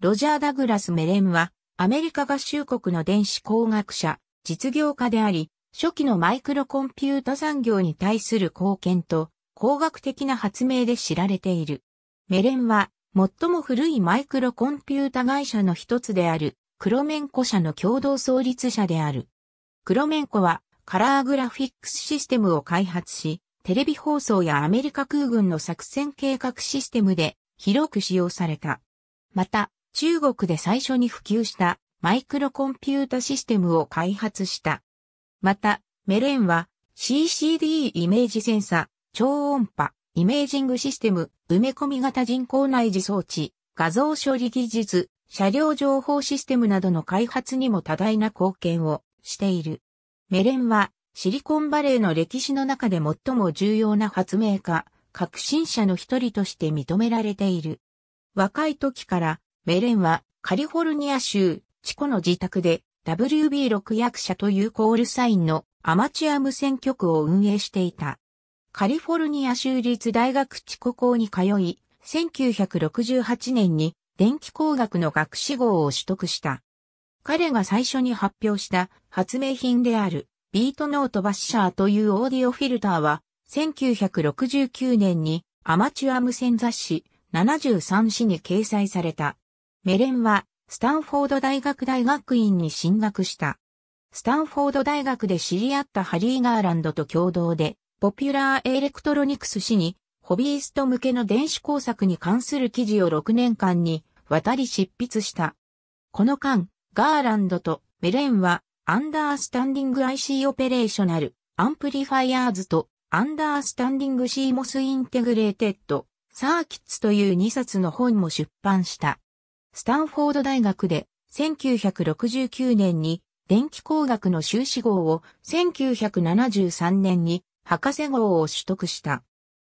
ロジャー・ダグラス・メレンは、アメリカ合衆国の電子工学者、実業家であり、初期のマイクロコンピュータ産業に対する貢献と、工学的な発明で知られている。メレンは、最も古いマイクロコンピュータ会社の一つである、クロメンコ社の共同創立者である。クロメンコは、カラーグラフィックスシステムを開発し、テレビ放送やアメリカ空軍の作戦計画システムで広く使用された。また、中国で最初に普及したマイクロコンピュータシステムを開発した。また、メレンは CCD イメージセンサ、超音波、イメージングシステム、埋め込み型人工内耳装置、画像処理技術、車両情報システムなどの開発にも多大な貢献をしている。メレンはシリコンバレーの歴史の中で最も重要な発明家、革新者の一人として認められている。若い時からメレンはカリフォルニア州チコの自宅で WB6 役者というコールサインのアマチュア無線局を運営していた。カリフォルニア州立大学チコ校に通い、1968年に電気工学の学士号を取得した。彼が最初に発表した発明品であるビートノートバッシャーというオーディオフィルターは1969年にアマチュア無線雑誌73誌に掲載された。メレンは、スタンフォード大学大学院に進学した。スタンフォード大学で知り合ったハリー・ガーランドと共同で、ポピュラー・エレクトロニクス誌に、ホビースト向けの電子工作に関する記事を6年間に渡り執筆した。この間、ガーランドとメレンは、アンダースタンディング IC オペレーショナル、アンプリファイアーズと、アンダースタンディング CMOS インテグレーテッド、サーキッツという2冊の本も出版した。スタンフォード大学で1969年に電気工学の修士号を1973年に博士号を取得した。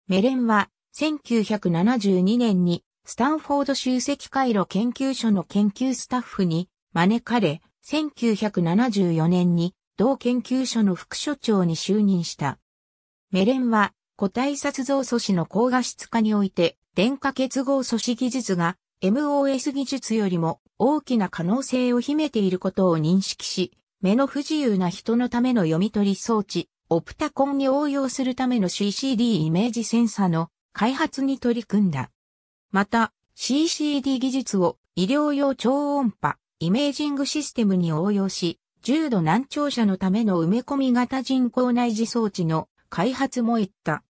メレンは1972年にスタンフォード集積回路研究所の研究スタッフに招かれ、1974年に同研究所の副所長に就任した。メレンは個体殺造素子の高画質化において電化結合素子技術が MOS 技術よりも大きな可能性を秘めていることを認識し、目の不自由な人のための読み取り装置、オプタコンに応用するための CCD イメージセンサの開発に取り組んだ。また、CCD 技術を医療用超音波、イメージングシステムに応用し、重度難聴者のための埋め込み型人工内耳装置の開発もいった。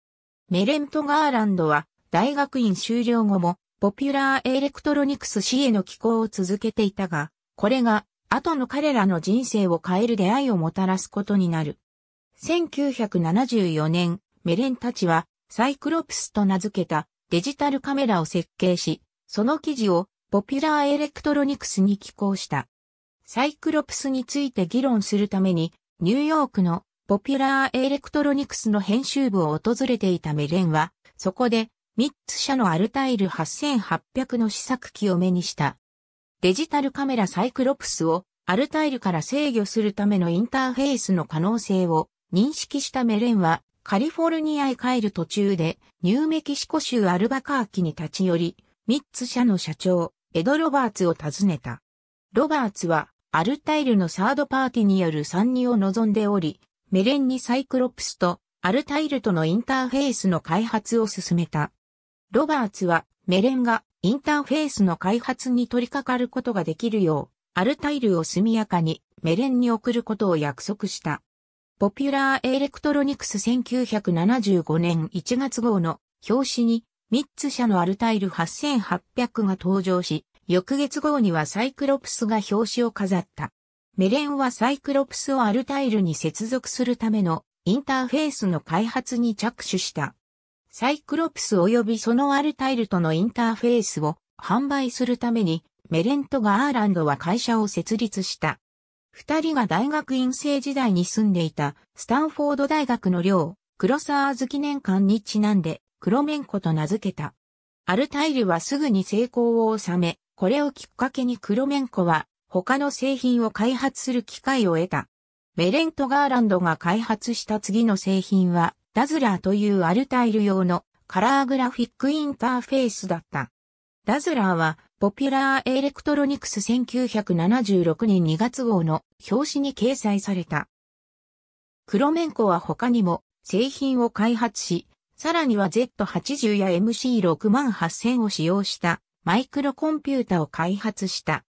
メレント・ガーランドは大学院修了後もポピュラーエレクトロニクス氏への寄稿を続けていたが、これが後の彼らの人生を変える出会いをもたらすことになる。1974年、メレンたちはサイクロプスと名付けたデジタルカメラを設計し、その記事をポピュラーエレクトロニクスに寄稿した。サイクロプスについて議論するために、ニューヨークのポピュラーエレクトロニクスの編集部を訪れていたメレンは、そこでミッツ社のアルタイル8800の試作機を目にした。デジタルカメラサイクロプスをアルタイルから制御するためのインターフェースの可能性を認識したメレンはカリフォルニアへ帰る途中でニューメキシコ州アルバカーキに立ち寄り、ミッツ社の社長エド・ロバーツを訪ねた。ロバーツはアルタイルのサードパーティによる参入を望んでおり、メレンにサイクロプスとアルタイルとのインターフェースの開発を進めた。ロバーツはメレンがインターフェースの開発に取り掛かることができるよう、アルタイルを速やかにメレンに送ることを約束した。ポピュラーエレクトロニクス1975年1月号の表紙に3つ社のアルタイル8800が登場し、翌月号にはサイクロプスが表紙を飾った。メレンはサイクロプスをアルタイルに接続するためのインターフェースの開発に着手した。サイクロプス及びそのアルタイルとのインターフェースを販売するために、メレント・ガーランドは会社を設立した。二人が大学院生時代に住んでいたスタンフォード大学の寮、クロサーズ記念館にちなんで、黒ン子と名付けた。アルタイルはすぐに成功を収め、これをきっかけに黒ン子は他の製品を開発する機会を得た。メレント・ガーランドが開発した次の製品は、ダズラーというアルタイル用のカラーグラフィックインターフェースだった。ダズラーは、ポピュラーエレクトロニクス1976年2月号の表紙に掲載された。クロメンコは他にも製品を開発し、さらには Z80 や MC68000 を使用したマイクロコンピュータを開発した。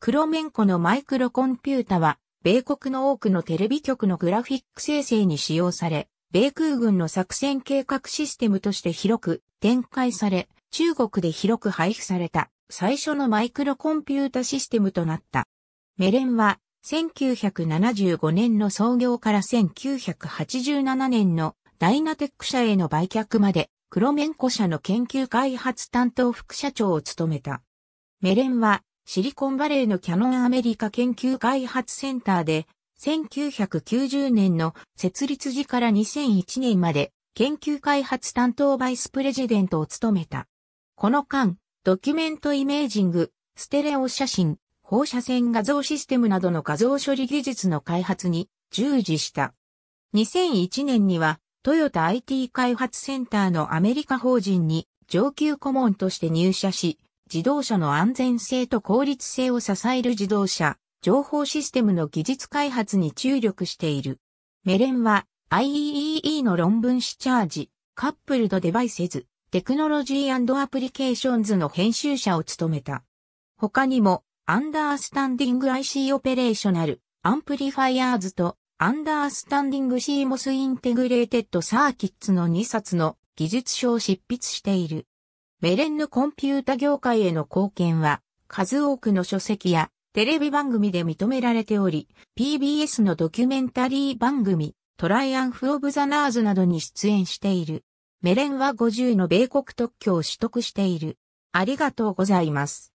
クロメンコのマイクロコンピュータは、米国の多くのテレビ局のグラフィック生成に使用され、米空軍の作戦計画システムとして広く展開され、中国で広く配布された最初のマイクロコンピュータシステムとなった。メレンは1975年の創業から1987年のダイナテック社への売却まで黒ロメンコ社の研究開発担当副社長を務めた。メレンはシリコンバレーのキャノンアメリカ研究開発センターで1990年の設立時から2001年まで研究開発担当バイスプレジデントを務めた。この間、ドキュメントイメージング、ステレオ写真、放射線画像システムなどの画像処理技術の開発に従事した。2001年には、トヨタ IT 開発センターのアメリカ法人に上級顧問として入社し、自動車の安全性と効率性を支える自動車、情報システムの技術開発に注力している。メレンは IEEE の論文シチャージ、カップルドデバイセズ、テクノロジーアプリケーションズの編集者を務めた。他にも、アンダースタンディング IC オペレーショナル、アンプリファイアーズと、アンダースタンディング CMOS インテグレーテッドサーキッツの2冊の技術書を執筆している。メレンのコンピュータ業界への貢献は、数多くの書籍やテレビ番組で認められており、PBS のドキュメンタリー番組、トライアンフ・オブ・ザ・ナーズなどに出演している。メレンは50の米国特許を取得している。ありがとうございます。